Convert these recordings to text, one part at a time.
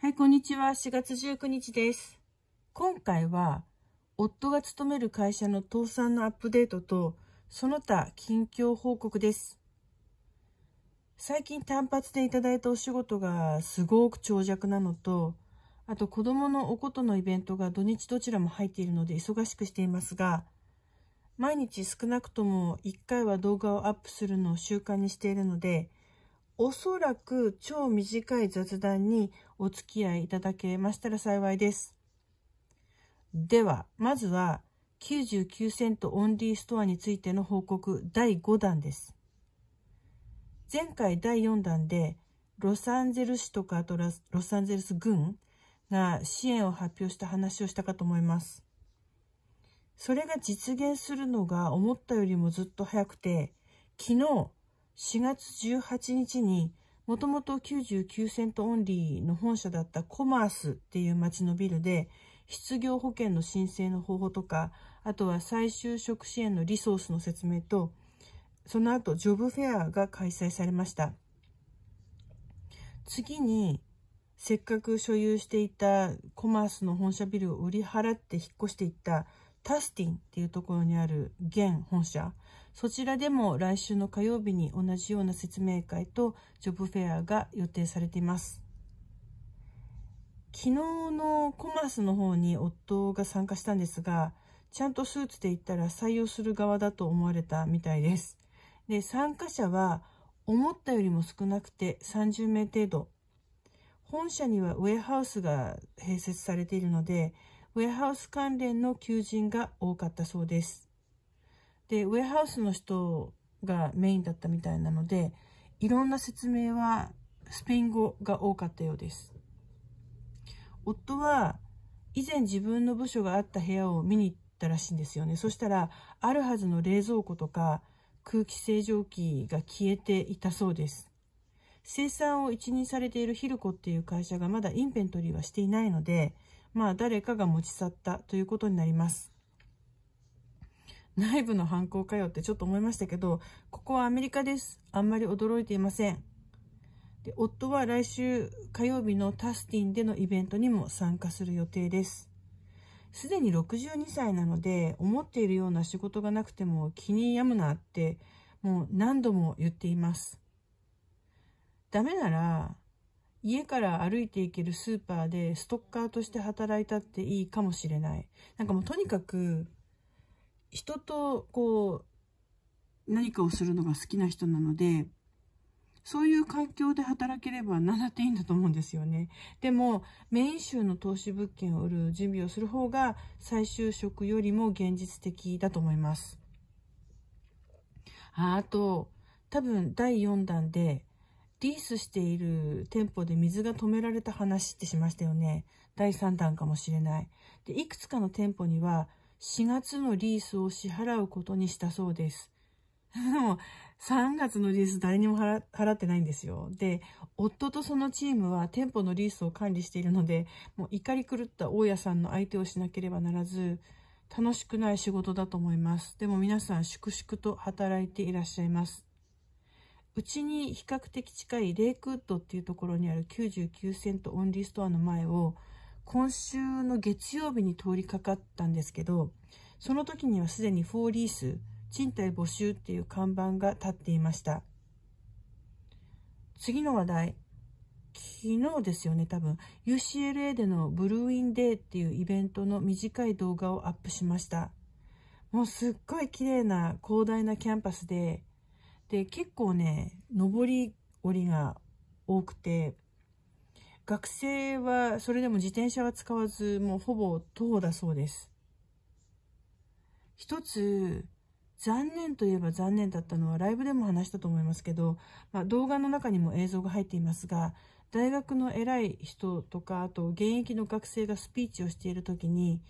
はい、こんにちは。4月19日です。今回は、夫が勤める会社の倒産のアップデートと、その他近況報告です。最近単発でいただいたお仕事がすごく長尺なのと、あと子供のおことのイベントが土日どちらも入っているので忙しくしていますが、毎日少なくとも1回は動画をアップするのを習慣にしているので、おそらく超短い雑談にお付き合いいただけましたら幸いです。では、まずは99セントオンリーストアについての報告第5弾です。前回第4弾でロサンゼル市とかあとロサンゼルス郡が支援を発表した話をしたかと思います。それが実現するのが思ったよりもずっと早くて、昨日4月18日に、もともと99セントオンリーの本社だったコマースっていう町のビルで、失業保険の申請の方法とか、あとは再就職支援のリソースの説明と、その後、ジョブフェアが開催されました。次に、せっかく所有していたコマースの本社ビルを売り払って引っ越していったタスティンっていうところにある現本社そちらでも来週の火曜日に同じような説明会とジョブフェアが予定されています昨日のコマースの方に夫が参加したんですがちゃんとスーツで行ったら採用する側だと思われたみたいですで参加者は思ったよりも少なくて30名程度本社にはウェハウスが併設されているのでウェアハウス関連の求人が多かったそうです。で、ウェアハウスの人がメインだったみたいなので、いろんな説明はスペイン語が多かったようです。夫は以前自分の部署があった部屋を見に行ったらしいんですよね。そしたら、あるはずの冷蔵庫とか空気清浄機が消えていたそうです。生産を一任されているヒルコっていう会社がまだインベントリーはしていないので、まあ、誰かが持ち去ったということになります。内部の犯行かよってちょっと思いましたけど、ここはアメリカです。あんまり驚いていません。で夫は来週火曜日のタスティンでのイベントにも参加する予定です。すでに62歳なので、思っているような仕事がなくても気に病むなって、もう何度も言っています。ダメなら、家から歩いていけるスーパーでストッカーとして働いたっていいかもしれない。なんかもうとにかく、人とこう、何かをするのが好きな人なので、そういう環境で働ければ何だっていいんだと思うんですよね。でも、メイン州の投資物件を売る準備をする方が、再就職よりも現実的だと思います。ああと、多分第4弾でリースしている店舗で水が止められた話ってしましたよね。第3弾かもしれない。で、いくつかの店舗には4月のリースを支払うことにしたそうです。でも、3月のリース誰にも払ってないんですよ。で、夫とそのチームは店舗のリースを管理しているので、もう怒り狂った大家さんの相手をしなければならず、楽しくない仕事だと思います。でも皆さん粛々と働いていらっしゃいます。うちに比較的近いレイクウッドっていうところにある99セントオンリーストアの前を今週の月曜日に通りかかったんですけどその時にはすでにフォーリース賃貸募集っていう看板が立っていました次の話題昨日ですよね多分 UCLA でのブルーインデーっていうイベントの短い動画をアップしましたもうすっごい綺麗な広大なキャンパスでで、結構ね、上り下りが多くて、学生はそれでも自転車は使わず、もうほぼ徒歩だそうです。一つ、残念といえば残念だったのは、ライブでも話したと思いますけど、まあ、動画の中にも映像が入っていますが、大学の偉い人とか、あと現役の学生がスピーチをしている時に、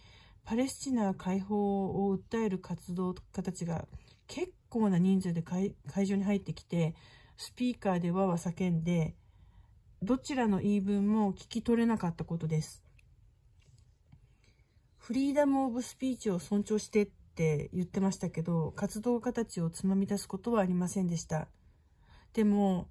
パレスチナ解放を訴える活動家たちが結構な人数で会場に入ってきて、スピーカーでわわ叫んで、どちらの言い分も聞き取れなかったことです。フリーダム・オブ・スピーチを尊重してって言ってましたけど、活動家たちをつまみ出すことはありませんでした。でも、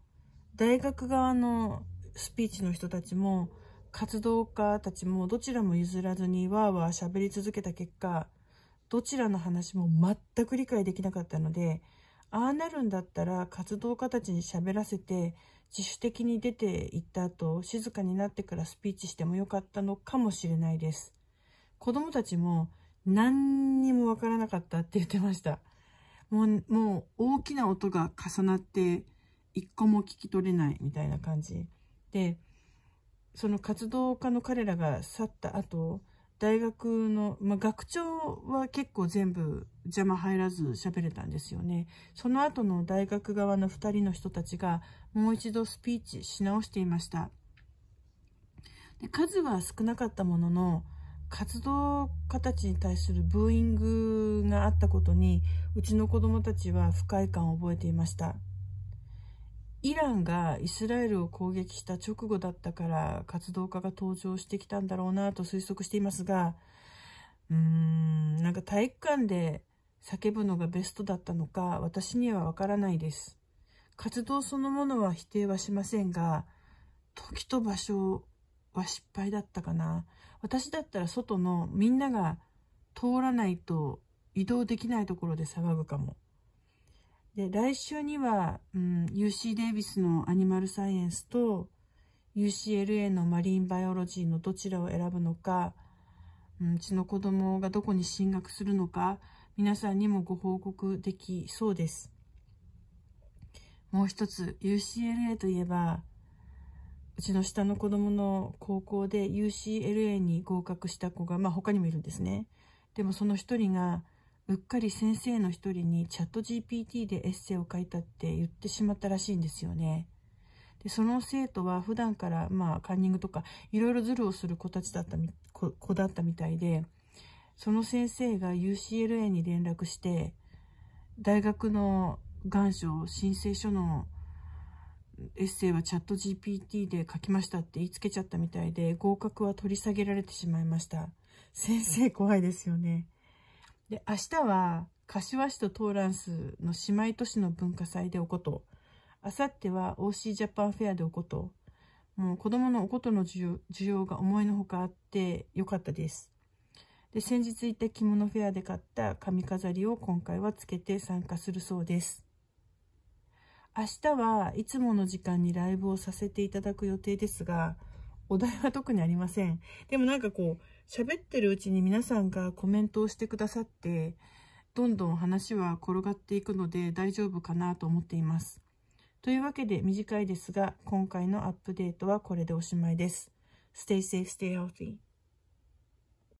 大学側のスピーチの人たちも、活動家たちもどちらも譲らずにわーわー喋り続けた結果、どちらの話も全く理解できなかったので、ああなるんだったら活動家たちに喋らせて、自主的に出て行った後、静かになってからスピーチしてもよかったのかもしれないです。子供たちも何にもわからなかったって言ってました。もう、もう大きな音が重なって、一個も聞き取れないみたいな感じ。で、その活動家の彼らが去った後、大学の、まあ、学長は結構全部邪魔入らず喋れたんですよね。その後の大学側の2人の人たちがもう一度スピーチし直していました。で数は少なかったものの、活動家たちに対するブーイングがあったことに、うちの子供たちは不快感を覚えていました。イランがイスラエルを攻撃した直後だったから活動家が登場してきたんだろうなと推測していますが、うーん、なんか体育館で叫ぶのがベストだったのか私にはわからないです。活動そのものは否定はしませんが、時と場所は失敗だったかな。私だったら外のみんなが通らないと移動できないところで騒ぐかも。で、来週には、うん、UC デイビスのアニマルサイエンスと UCLA のマリンバイオロジーのどちらを選ぶのか、うん、うちの子供がどこに進学するのか、皆さんにもご報告できそうです。もう一つ、UCLA といえば、うちの下の子供の高校で UCLA に合格した子が、まあ他にもいるんですね。でもその一人がうっかり先生の一人にチャット GPT でエッセイを書いたって言ってしまったらしいんですよね。でその生徒は普段から、まあ、カンニングとかいろいろズルをする子たちだった子だったみたいでその先生が UCLA に連絡して大学の願書申請書のエッセイはチャット GPT で書きましたって言いつけちゃったみたいで合格は取り下げられてしまいました先生怖いですよねで、明日は、柏市とトーランスの姉妹都市の文化祭でおこと。あさっては OC ジャパンフェアでおこと。もう子供のおことの需要が思いのほかあってよかったです。で、先日行った着物フェアで買った髪飾りを今回はつけて参加するそうです。明日はいつもの時間にライブをさせていただく予定ですが、お題は特にありません。でもなんかこう、喋ってるうちに皆さんがコメントをしてくださってどんどん話は転がっていくので大丈夫かなと思っています。というわけで短いですが今回のアップデートはこれでおしまいです。Stay safe, stay healthy.